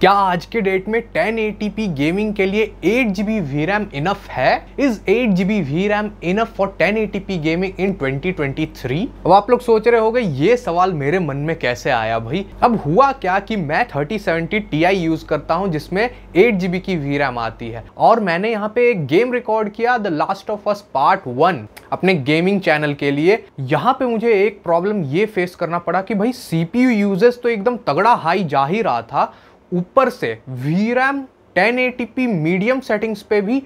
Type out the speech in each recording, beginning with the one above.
क्या आज के डेट में 1080p गेमिंग के लिए 8 जीबी वी रैम इनफ है is 8 GB V RAM enough for 1080p gaming in 2023? अब आप लोग सोच रहे होंगे ये सवाल मेरे मन में कैसे आया भाई अब हुआ क्या कि मैं 3070 Ti यूज करता हूँ जिसमें 8 जीबी की वी रैम आती है और मैंने यहाँ पे एक गेम रिकॉर्ड किया the last of us part one अपने गेमिंग चैनल के लिए यहाँ पे मुझे एक प्रॉब्लम ये फेस करना पड़ा कि भाई सीपीयू यूजेस तो एकदम तगड़ा हाई जा ही रहा था ऊपर से V RAM ten medium settings पे भी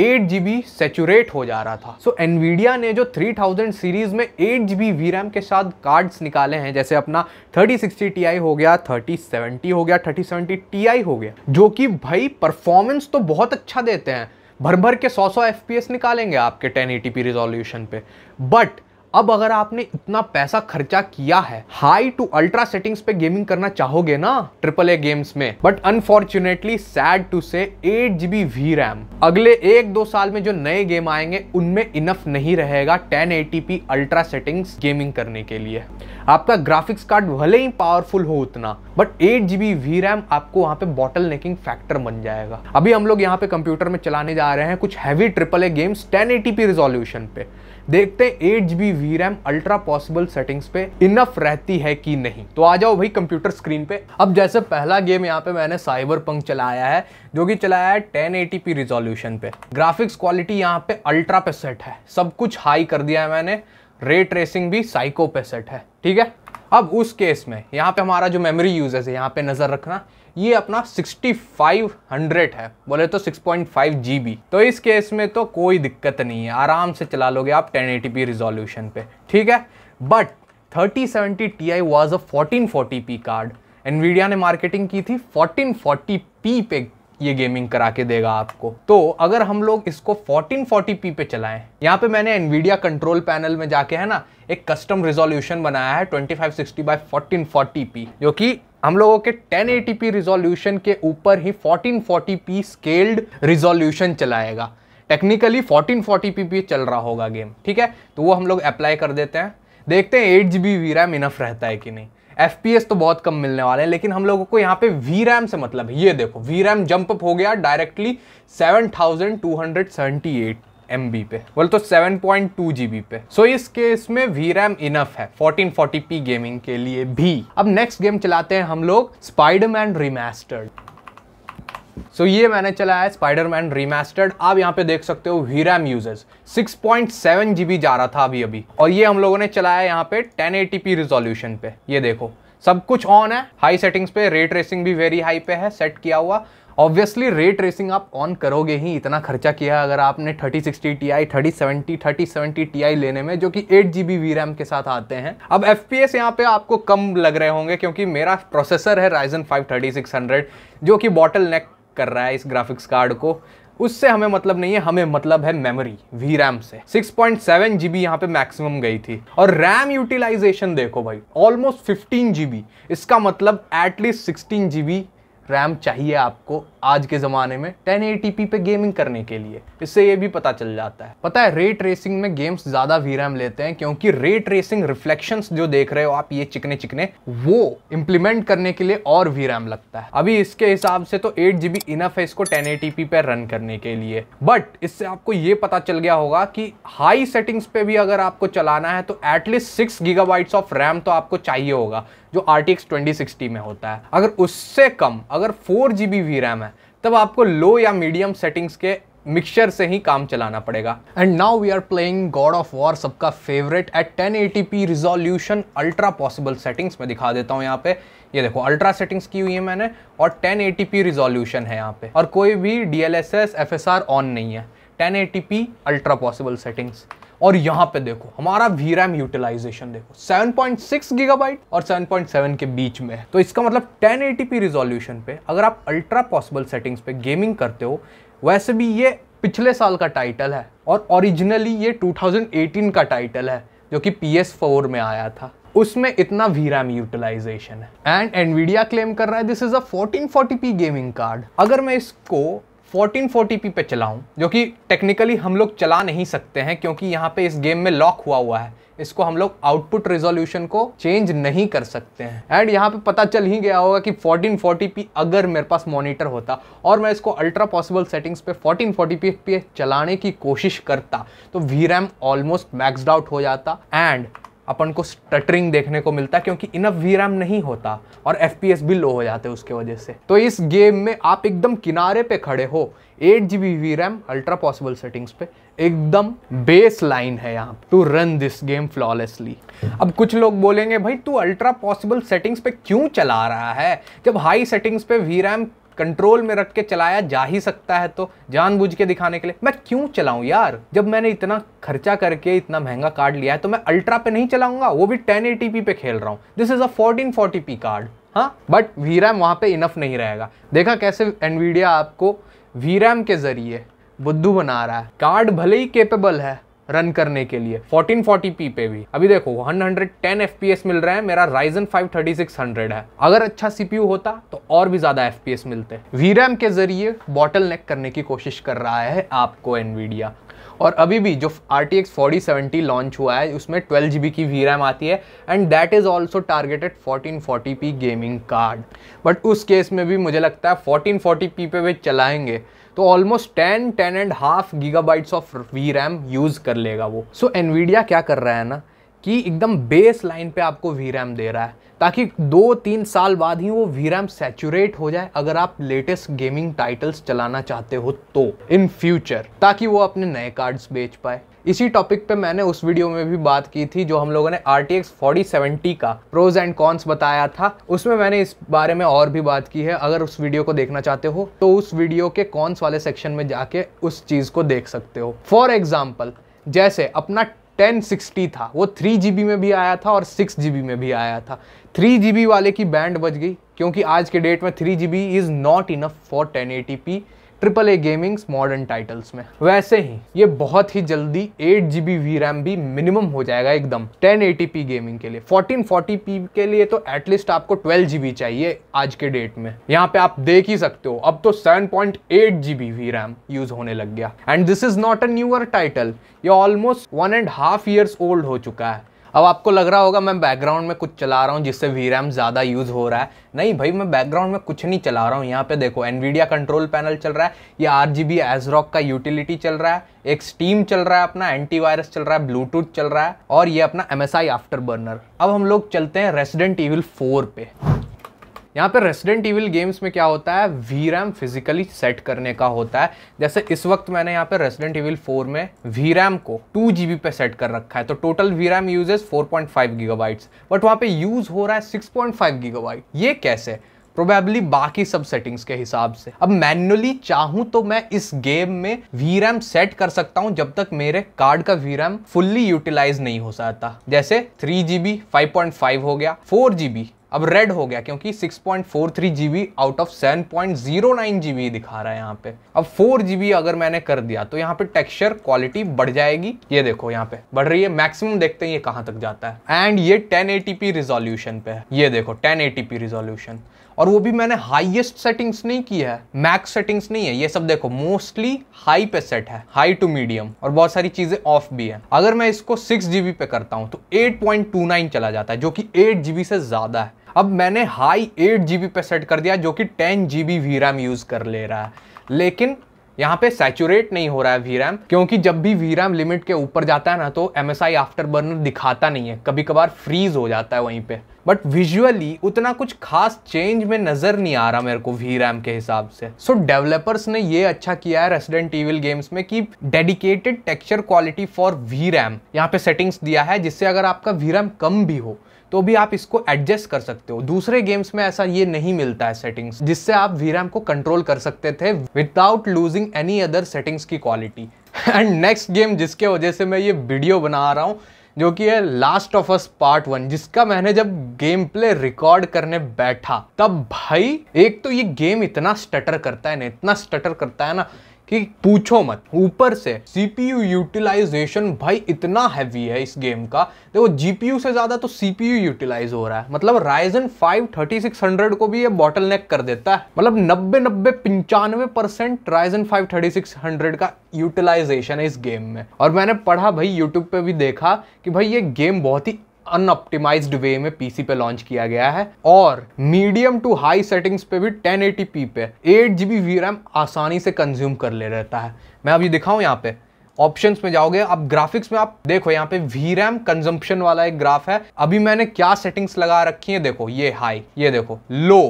8 जी सेचूरेट हो जा रहा था सो so, एनवीडिया ने जो 3000 सीरीज़ में 8 जी बी के साथ कार्ड्स निकाले हैं जैसे अपना 3060 Ti हो गया 3070 हो गया 3070 Ti हो गया जो कि भाई परफॉर्मेंस तो बहुत अच्छा देते हैं भर भर के 100 सौ एफ निकालेंगे आपके 1080p रिजोल्यूशन पे बट अब अगर आपने इतना पैसा खर्चा किया है हाई टू अल्ट्रा सेटिंग्स पे गेमिंग करना चाहोगे ना ट्रिपल ए गेम्स में but unfortunately sad to say eight GB V RAM अगले एक दो साल में जो नए गेम आएंगे उनमें इनफ नहीं रहेगा ten ATP ultra settings gaming करने के लिए आपका ग्राफिक्स कार्ड भले ही पावरफुल हो उतना but eight GB V RAM आपको वहां पे बॉटल नेकिंग फैक्टर बन जाएगा अभी हम लोग यहाँ पे कंप्यूटर में चलाने जा रहे हैं कुछ heavy triple A games ten eighty p resolution पे देखते हैं eight GB V RAM ultra possible settings पे इनफ रहती है कि नहीं तो आ जाओ भाई कंप्यूटर स्क्रीन पे अब जैसे पहला गेम यहाँ पे मैंने साइबर पंक चलाया है जो कि चलाया है टेन एटी पी रिजोल्यूशन पे ग्राफिक्स क्वालिटी यहाँ पे अल्ट्रा पे सेट है सब कुछ हाई कर दिया है मैंने रे ट्रेसिंग भी साइको पे सेट है ठीक है अब उस केस में यहाँ पे हमारा जो मेमोरी यूजेस है यहाँ पे नज़र रखना ये अपना 6500 है बोले तो 6.5 GB तो इस केस में तो कोई दिक्कत नहीं है आराम से चला लोगे आप 1080p रिजोल्यूशन पे ठीक है but 3070 Ti I was a 1440p card Nvidia ने मार्केटिंग की थी 1440p पे ये गेमिंग करा के देगा आपको तो अगर हम लोग इसको 1440p पे चलाएं यहाँ पे मैंने एनवीडिया कंट्रोल पैनल में जाके है ना एक कस्टम रिजोल्यूशन बनाया है 2560 बाय 1440p जो कि हम लोगों के 1080p रिजोल्यूशन के ऊपर ही 1440p स्केल्ड रिजोल्यूशन चलाएगा टेक्निकली 1440p पे चल रहा होगा गेम ठीक है तो वो हम लोग अप्लाई कर देते हैं देखते हैं eight G B we RAM enough रहता है कि नहीं एफ तो बहुत कम मिलने वाले हैं लेकिन हम लोगों को यहाँ पे वी रैम से मतलब है ये देखो वी रैम जंप अप हो गया directly seven thousand two hundred seventy eight M B पे बोल तो 7.2 पॉइंट टू जी बी पे सो so, इस केस में वी रैम इनफ है 1440p गेमिंग के लिए भी अब नेक्स्ट गेम चलाते हैं हम लोग स्पाइडरमैन रिमास्टर्ड सो so, ये मैंने चलाया स्पाइडर मैन रिमेस्टर्ड आप यहाँ पे देख सकते हो V RAM users six uses 6.7 GB जा रहा था अभी अभी और ये हम लोगों ने चलाया यहाँ पे टेन 1080p रिजोल्यूशन पे ये देखो सब कुछ ऑन है हाई सेटिंग्स पे रेट रेसिंग भी वेरी हाई पे है सेट किया हुआ ऑब्वियसली रेट रेसिंग आप ऑन करोगे ही इतना खर्चा किया अगर आपने 3060 sixty T I thirty seventy thirty seventy T I लेने में जो कि eight G B V RAM के साथ आते हैं अब एफ पी एस यहाँ पे आपको कम लग रहे होंगे क्योंकि मेरा प्रोसेसर है Ryzen five thirty six hundred जो कि बॉटल नेक कर रहा है इस ग्राफिक्स कार्ड को उससे हमें मतलब नहीं है हमें मतलब है मेमोरी वी रैम से 6.7 पॉइंट सेवन जी बी यहाँ पे मैक्सिमम गई थी और रैम यूटिलाइजेशन देखो भाई ऑलमोस्ट 15 जी बी इसका मतलब एटलीस्ट 16 जी बी रैम चाहिए आपको आज के ज़माने में टेन पे गेमिंग करने के लिए इससे ये भी पता चल जाता है पता है रेट रेसिंग में गेम्स ज़्यादा वी लेते हैं क्योंकि रेट रेसिंग रिफ्लेक्शन जो देख रहे हो आप ये चिकने चिकने वो इम्प्लीमेंट करने के लिए और वी लगता है अभी इसके हिसाब से तो एट जीबी इनफ है इसको टेन पे रन करने के लिए बट इससे आपको ये पता चल गया होगा कि हाई सेटिंग्स पे भी अगर आपको चलाना है तो at least six gigabytes of RAM तो आपको चाहिए होगा जो RTX 2060 में होता है अगर उससे कम अगर four G B we RAM है तब आपको लो या मीडियम सेटिंग्स के मिक्सचर से ही काम चलाना पड़ेगा and now we are playing God of War सबका favourite at 1080p resolution ultra possible settings में दिखा देता हूँ यहाँ पे ये देखो अल्ट्रा सेटिंग्स की हुई है मैंने और 1080p रिजोल्यूशन है यहाँ पे और कोई भी डी एल ऑन नहीं है 1080p अल्ट्रा पॉसिबल सेटिंग्स और यहां पे देखो हमारा वी रैम यूटिलाइजेशन देखो 7.6 गीगाबाइट और 7.7 के बीच में है तो इसका मतलब 1080p रिजोल्यूशन पे अगर आप अल्ट्रा पॉसिबल सेटिंग्स पे गेमिंग करते हो वैसे भी ये पिछले साल का टाइटल है और ओरिजिनली ये 2018 का टाइटल है जो कि पी में आया था उसमें इतना वी रैम यूटिलाइजेशन है एंड एनवीडिया क्लेम कर रहा है this is a 1440p gaming card अगर मैं इसको 1440p पे चलाऊं जो कि टेक्निकली हम लोग चला नहीं सकते हैं क्योंकि यहाँ पे इस गेम में लॉक हुआ हुआ है इसको हम लोग आउटपुट रिजोल्यूशन को चेंज नहीं कर सकते हैं एंड यहाँ पे पता चल ही गया होगा कि 1440p अगर मेरे पास मॉनिटर होता और मैं इसको अल्ट्रा पॉसिबल सेटिंग्स पे 1440p पे चलाने की कोशिश करता तो we RAM almost maxed out हो जाता एंड अपन को स्टटरिंग देखने को मिलता है क्योंकि इनफ वी नहीं होता और एफ पी एस भी लो हो जाते उसके वजह से तो इस गेम में आप एकदम किनारे पे खड़े हो eight G B we RAM ultra possible settings पे एकदम बेस लाइन है यहाँ to run this game flawlessly अब कुछ लोग बोलेंगे भाई तू अल्ट्रा पॉसिबल सेटिंग्स पे क्यों चला रहा है जब हाई सेटिंग्स पे वी रैम कंट्रोल में रख के चलाया जा ही सकता है तो जानबूझ के दिखाने के लिए मैं क्यों चलाऊं यार जब मैंने इतना खर्चा करके इतना महंगा कार्ड लिया है तो मैं अल्ट्रा पे नहीं चलाऊंगा वो भी टेन पे खेल रहा हूँ this is a fourteen card हाँ बट वी रैम वहाँ पर इनफ नहीं रहेगा देखा कैसे एनवीडिया आपको वी रैम के ज़रिए बुद्धू बना रहा है कार्ड भले ही केपेबल है रन करने के लिए 1440p पे भी अभी देखो 110 fps मिल रहा है मेरा Ryzen 5 3600 है अगर अच्छा CPU होता तो और भी ज्यादा fps मिलते VRAM के जरिए बॉटल नेक करने की कोशिश कर रहा है आपको NVIDIA और अभी भी जो RTX 4070 लॉन्च हुआ है उसमें ट्वेल्व जी की वी रैम आती है and that is also targeted 1440p gaming card but उस केस में भी मुझे लगता है 1440p पे वे चलाएंगे तो almost ten ten and half gigabytes of V RAM use कर लेगा वो सो so, एनवीडिया क्या कर रहा है ना कि एकदम बेस लाइन पे आपको वी रैम दे रहा है ताकि दो तीन साल बाद ही वो वी रैम सेचूरेट हो जाए अगर आप लेटेस्ट गेमिंग टाइटल्स चलाना चाहते हो तो इन फ्यूचर ताकि वो अपने नए कार्ड्स बेच पाए इसी टॉपिक पे मैंने उस वीडियो में भी बात की थी जो हम लोगों ने आर टी एक्स का प्रोज एंड कॉन्स बताया था उसमें मैंने इस बारे में और भी बात की है अगर उस वीडियो को देखना चाहते हो तो उस वीडियो के कॉन्स वाले सेक्शन में जाके उस चीज़ को देख सकते हो फॉर एग्जाम्पल जैसे अपना 1060 था वो 3GB में भी आया था और 6GB में भी आया था 3GB वाले की बैंड बच गई क्योंकि आज के डेट में 3GB is not enough for P triple A gaming modern titles में वैसे ही ये बहुत ही जल्दी एट जीबी वी रैम भी मिनिमम हो जाएगा एकदम टेन एटी पी गेमिंग के लिए फोर्टीन फोर्टी पी के लिए तो एटलीस्ट आपको ट्वेल्व जीबी चाहिए आज के डेट में यहाँ पे आप देख ही सकते हो अब तो seven point eight GB V RAM use होने लग गया and this is not a newer title ये almost one and half years old हो चुका है अब आपको लग रहा होगा मैं बैकग्राउंड में कुछ चला रहा हूँ जिससे वी रैम ज़्यादा यूज़ हो रहा है नहीं भाई मैं बैकग्राउंड में कुछ नहीं चला रहा हूँ यहाँ पे देखो एनवीडिया कंट्रोल पैनल चल रहा है या आर जी बी एजरॉक का यूटिलिटी चल रहा है एक स्टीम चल रहा है अपना एंटीवायरस चल रहा है ब्लूटूथ चल रहा है और ये अपना M S I Afterburner अब हम लोग चलते हैं रेसिडेंट ईविल फोर पे यहाँ पे रेसिडेंट इविल गेम्स में क्या होता है वी रैम फिजिकली सेट करने का होता है जैसे इस वक्त मैंने यहाँ पे रेसिडेंट इविल 4 में वी रैम को टू जी पे सेट कर रखा है तो total V RAM uses four point five gigabytes but वहाँ पे यूज हो रहा है 6.5 पॉइंट गीगाबाइट ये कैसे प्रोबेबली बाकी सब सेटिंग्स के हिसाब से अब मैनुअली चाहूँ तो मैं इस गेम में वी रैम सेट कर सकता हूँ जब तक मेरे कार्ड का वी रैम फुल्ली यूटिलाइज नहीं हो जाता जैसे three G five point five हो गया फोर जी अब रेड हो गया क्योंकि 6.43 जीबी आउट ऑफ 7.09 जीबी दिखा रहा है यहाँ पे अब 4 जीबी अगर मैंने कर दिया तो यहाँ पे टेक्सचर क्वालिटी बढ़ जाएगी ये देखो यहाँ पे बढ़ रही है मैक्सिमम देखते हैं ये कहाँ तक जाता है एंड ये 1080p रिजोल्यूशन पे है ये देखो 1080p रिजोल्यूशन और वो भी मैंने हाईएस्ट सेटिंग्स नहीं की है मैक्स सेटिंग्स नहीं है ये सब देखो मोस्टली हाई पे सेट है हाई टू मीडियम और बहुत सारी चीजें ऑफ भी है अगर मैं इसको सिक्स जीबी पे करता हूँ तो एट पॉइंट टू नाइन चला जाता है जो कि एट जीबी से ज्यादा है अब मैंने हाई एट जी पे सेट कर दिया जो कि टेन जी बी यूज़ कर ले रहा है लेकिन यहाँ पे सैचुरेट नहीं हो रहा है वी रैम क्योंकि जब भी वी रैम लिमिट के ऊपर जाता है ना तो M S I afterburner दिखाता नहीं है कभी कभार फ्रीज हो जाता है वहीं पे बट विजुअली उतना कुछ खास चेंज में नज़र नहीं आ रहा मेरे को वी रैम के हिसाब से सो so, डेवलपर्स ने ये अच्छा किया है रेसिडेंट ईविल गेम्स में कि dedicated texture quality for VRAM यहाँ पे सेटिंग्स दिया है जिससे अगर आपका वी रैम कम भी हो तो भी आप इसको एडजस्ट कर सकते हो दूसरे गेम्स में ऐसा ये नहीं मिलता है सेटिंग्स जिससे आप वीरैम को कंट्रोल कर सकते थे without losing any other settings की क्वालिटी एंड नेक्स्ट गेम जिसके वजह से मैं ये वीडियो बना रहा हूँ जो कि है last of us part one जिसका मैंने जब गेम प्ले रिकॉर्ड करने बैठा तब भाई एक तो ये गेम इतना स्टटर करता है ना इतना स्टटर करता है ना कि पूछो मत ऊपर से सीपीयू यूटिलाइजेशन भाई इतना हैवी है इस गेम का देखो जीपीयू से ज़्यादा तो सीपीयू यूटिलाइज हो रहा है मतलब Ryzen five thirty six hundred को भी ये बॉटल नेक कर देता है मतलब नब्बे नब्बे पंचानवे percent Ryzen five thirty six hundred का यूटिलाइजेशन है इस गेम में और मैंने पढ़ा भाई यूट्यूब पे भी देखा कि भाई ये गेम बहुत ही अनऑप्टिमाइज्ड वे में पीसी पे लॉन्च किया गया है और मीडियम टू हाई सेटिंग्स पे भी 1080p पे 8 जीबी वी रैम आसानी से कंज्यूम कर ले रहता है मैं अभी दिखाऊं यहाँ पे ऑप्शंस में जाओगे अब ग्राफिक्स में आप देखो यहाँ पे वी रैम कंजम्पशन वाला एक ग्राफ है अभी मैंने क्या सेटिंग्स लगा रखी है देखो ये हाई ये देखो low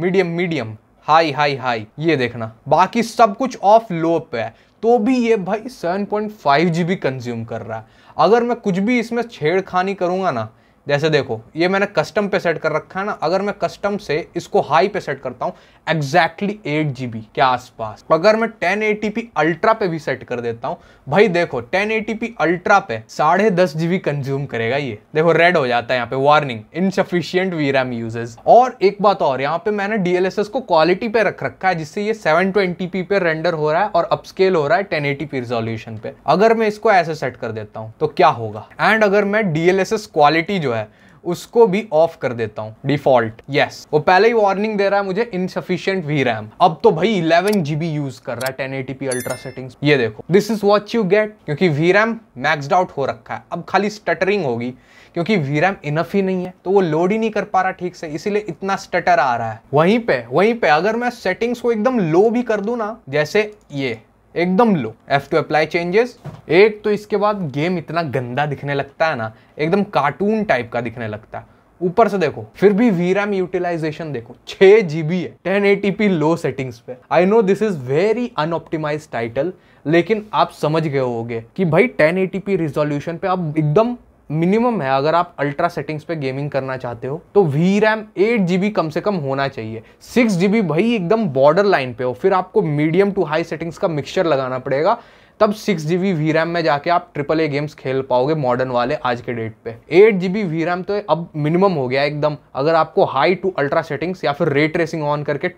medium medium high high high ये देखना बाकी सब कुछ ऑफ लो पे है तो भी ये भाई 7.5 जीबी कंज्यूम कर रहा है अगर मैं कुछ भी इसमें छेड़खानी करूँगा ना जैसे देखो ये मैंने कस्टम पे सेट कर रखा है ना अगर मैं कस्टम से इसको हाई पे सेट करता हूँ एग्जैक्टली एट जी के आसपास अगर मैं टेन एटी अल्ट्रा पे भी सेट कर देता हूँ भाई देखो टेन एटी अल्ट्रा पे साढ़े दस जीबी कंज्यूम करेगा ये देखो रेड हो जाता है यहाँ पे warning insufficient V RAM uses और एक बात और यहाँ पे मैंने डीएलएसएस को क्वालिटी पे रख रखा है जिससे ये सेवन ट्वेंटी पी पे रेंडर हो रहा है और अपस्केल हो रहा है टेन एटी पी रिजोल्यूशन पे अगर मैं इसको ऐसे सेट कर देता हूँ तो क्या होगा एंड अगर मैं डीएलएसएस क्वालिटी जो है है उसको भी ऑफ कर देता हूँ डिफॉल्ट यस वो पहले ही वार्निंग दे रहा है मुझे इनसफिशियंट वी रैम अब तो भाई इलेवन जीबी यूज कर रहा है टेन एटीपी अल्ट्रा सेटिंग ये देखो this is what you get क्योंकि वी रैम मैक्सड आउट हो रखा है अब खाली स्टटरिंग होगी क्योंकि वी रैम इनफ ही नहीं है तो वो लोड ही नहीं कर पा रहा ठीक से इसीलिए इतना स्टटर आ रहा है वहीं पे वहीं पे अगर मैं सेटिंग्स को एकदम लो भी कर दू ना जैसे ये एकदम low F to apply changes एक तो इसके बाद गेम इतना गंदा दिखने लगता है ना एकदम कार्टून टाइप का दिखने लगता है ऊपर से देखो फिर भी वी रैम यूटिलाइजेशन देखो छः जी बी है ten eighty P low settings पे I know this is very unoptimized title लेकिन आप समझ गए होगे कि भाई टेन एटी पी रिजोल्यूशन पे आप एकदम मिनिमम है अगर आप अल्ट्रा सेटिंग्स पे गेमिंग करना चाहते हो तो वी रैम एट जी कम से कम होना चाहिए सिक्स जी भाई एकदम बॉर्डर लाइन पे हो फिर आपको मीडियम टू हाई सेटिंग्स का मिक्सचर लगाना पड़ेगा तब सिक्स जी बी रैम में जाके आप ट्रिपल ए गेम्स खेल पाओगे मॉडर्न वाले आज के डेट पे eight G B we VRAM तो अब मिनिमम हो गया एकदम अगर आपको हाई टू अल्ट्रा सेटिंग्स या फिर रेट रेसिंग ऑन करके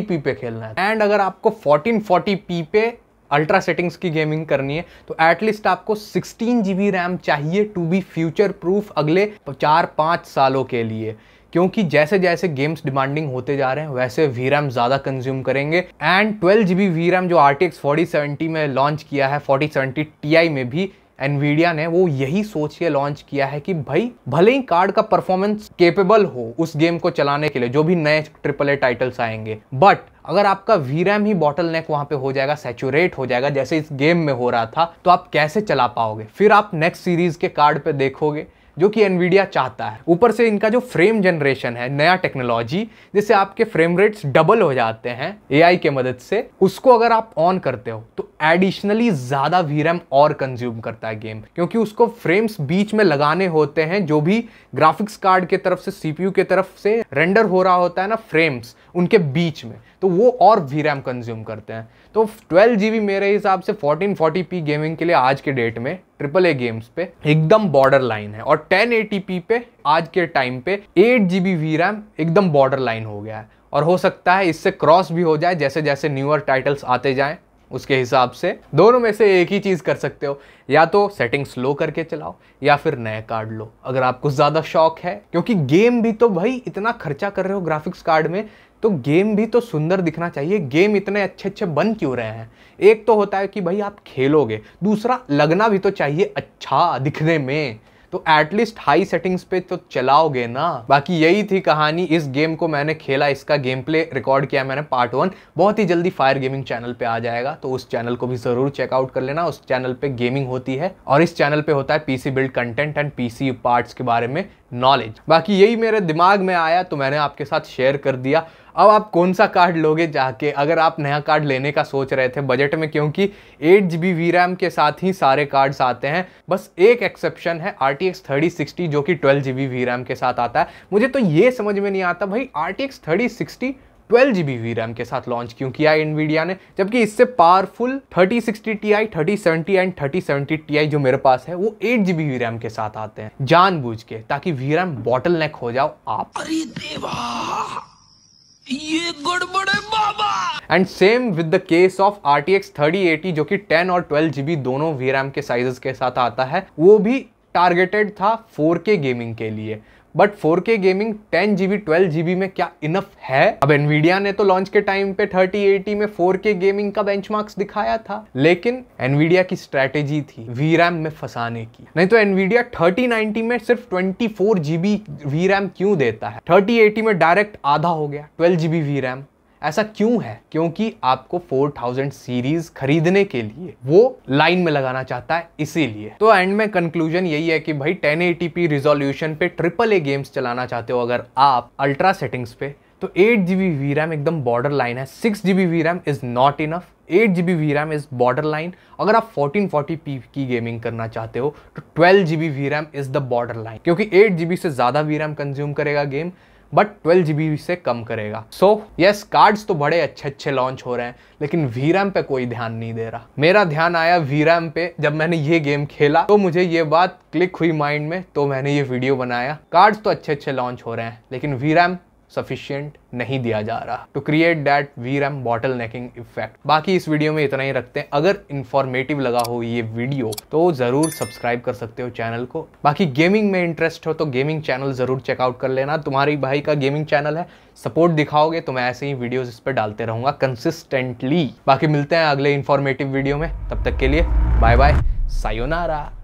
पी पे खेलना है एंड अगर आपको पी पे अल्ट्रा सेटिंग्स की गेमिंग करनी है तो एटलीस्ट आपको सिक्सटीन जी रैम चाहिए टू बी फ्यूचर प्रूफ अगले चार पाँच सालों के लिए क्योंकि जैसे जैसे गेम्स डिमांडिंग होते जा रहे हैं वैसे वी रैम ज़्यादा कंज्यूम करेंगे and twelve G B we VRAM जो R T X forty seventy में लॉन्च किया है फोर्टी सेवेंटी टी आई में भी एनवीडिया ने वो यही सोच के लॉन्च किया है कि भाई भले ही कार्ड का परफॉर्मेंस केपेबल हो उस गेम को चलाने के लिए जो भी नए ट्रिपल ए टाइटल्स आएंगे बट अगर आपका वी रैम ही बॉटल नेक वहाँ पे हो जाएगा सेचुरेट हो जाएगा जैसे इस गेम में हो रहा था तो आप कैसे चला पाओगे फिर आप नेक्स्ट सीरीज के कार्ड पे देखोगे जो कि एनवीडिया चाहता है ऊपर से इनका जो फ्रेम जनरेशन है नया टेक्नोलॉजी जिससे आपके फ्रेम रेट्स डबल हो जाते हैं एआई के मदद से उसको अगर आप ऑन करते हो तो एडिशनली ज़्यादा वी और कंज्यूम करता है गेम क्योंकि उसको फ्रेम्स बीच में लगाने होते हैं जो भी ग्राफिक्स कार्ड के तरफ से सीपीयू के तरफ से रेंडर हो रहा होता है ना फ्रेम्स उनके बीच में तो वो और वी रैम कंज्यूम करते हैं तो ट्वेल्व जी मेरे हिसाब से फोर्टीन फोर्टी पी गेमिंग के लिए आज के डेट में ट्रिपल ए गेम्स पे एकदम बॉर्डर लाइन है और टेन एटी पी पे आज के टाइम पे eight G B we VRAM एकदम बॉर्डर लाइन हो गया है और हो सकता है इससे क्रॉस भी हो जाए जैसे जैसे न्यूअर टाइटल्स आते जाएं उसके हिसाब से दोनों में से एक ही चीज़ कर सकते हो या तो सेटिंग स्लो करके चलाओ या फिर नए कार्ड लो अगर आपको ज़्यादा शौक है क्योंकि गेम भी तो भाई इतना खर्चा कर रहे हो ग्राफिक्स कार्ड में तो गेम भी तो सुंदर दिखना चाहिए गेम इतने अच्छे अच्छे बन क्यों रहे हैं एक तो होता है कि भाई आप खेलोगे दूसरा लगना भी तो चाहिए अच्छा दिखने में तो एटलीस्ट हाई सेटिंग्स पे तो चलाओगे ना बाकी यही थी कहानी इस गेम को मैंने खेला इसका गेम प्ले रिकॉर्ड किया मैंने पार्ट वन बहुत ही जल्दी फायर गेमिंग चैनल पे आ जाएगा तो उस चैनल को भी जरूर चेकआउट कर लेना उस चैनल पे गेमिंग होती है और इस चैनल पे होता है PC build content and PC parts के बारे में नॉलेज बाकी यही मेरे दिमाग में आया तो मैंने आपके साथ शेयर कर दिया अब आप कौन सा कार्ड लोगे जाके अगर आप नया कार्ड लेने का सोच रहे थे बजट में क्योंकि eight G B V RAM के साथ ही सारे कार्ड्स आते हैं बस एक एक्सेप्शन है R T X thirty sixty जो कि twelve G B V RAM के साथ आता है मुझे तो ये समझ में नहीं आता भाई R T X thirty sixty twelve G B RAM के साथ लॉन्च क्यों किया है इनविडिया ने जबकि इससे powerful thirty sixty T I thirty seventy and thirty seventy T I जो मेरे पास है वो एट जी बी रैम के साथ आते हैं जान बुझ के ताकि वी रैम बॉटल नेक हो जाओ आप अरे देवा ये गड़बड़ है बाबा and same with the case of R T X thirty eighty जो कि टेन और ट्वेल्व जी बी दोनों वी रैम के साइजेस के साथ आता है वो भी टारगेटेड था फोर के गेमिंग के लिए but 4K gaming ten GB twelve GB में क्या इनफ है अब एनवीडिया ने तो लॉन्च के टाइम पे 3080 में 4K गेमिंग का बेंचमार्क्स दिखाया था लेकिन एनवीडिया की स्ट्रेटेजी थी वी में फंसाने की नहीं तो एनवीडिया 3090 में सिर्फ फोर जीबी वी क्यों देता है 3080 में डायरेक्ट आधा हो गया ट्वेल्व जीबी वी ऐसा क्यों है क्योंकि आपको 4000 सीरीज खरीदने के लिए वो लाइन में लगाना चाहता है इसीलिए तो एंड में कंक्लूजन यही है कि भाई 1080p रिजोल्यूशन पे ट्रिपल ए गेम्स चलाना चाहते हो अगर आप अल्ट्रा सेटिंग्स पे तो eight G B we VRAM एकदम बॉर्डर लाइन है six G B we VRAM is not enough eight G B we VRAM is borderline अगर आप फोर्टीन फोर्टी पी की गेमिंग करना चाहते हो तो twelve G B we VRAM is the borderline क्योंकि eight G B से ज़्यादा वी रैम कंज्यूम करेगा गेम बट ट्वेल्व जी से कम करेगा so so, yes yes, cards तो बड़े अच्छे अच्छे लॉन्च हो रहे हैं लेकिन वी रैम पे कोई ध्यान नहीं दे रहा मेरा ध्यान आया वी रैम पे जब मैंने ये गेम खेला तो मुझे ये बात क्लिक हुई माइंड में तो मैंने ये वीडियो बनाया कार्ड्स तो अच्छे अच्छे लॉन्च हो रहे हैं लेकिन वी रैम सफिशियंट नहीं दिया जा रहा to create that VRAM bottlenecking effect बाकी इस वीडियो में इतना ही रखते हैं अगर इन्फॉर्मेटिव लगा हो ये वीडियो तो ज़रूर सब्सक्राइब कर सकते हो चैनल को बाकी गेमिंग में इंटरेस्ट हो तो गेमिंग चैनल ज़रूर चेकआउट कर लेना तुम्हारी भाई का गेमिंग चैनल है सपोर्ट दिखाओगे तो मैं ऐसे ही वीडियोज़ इस पर डालते रहूंगा कंसिस्टेंटली बाकी मिलते हैं अगले इन्फॉर्मेटिव वीडियो में तब तक के लिए बाय बाय सायोनारा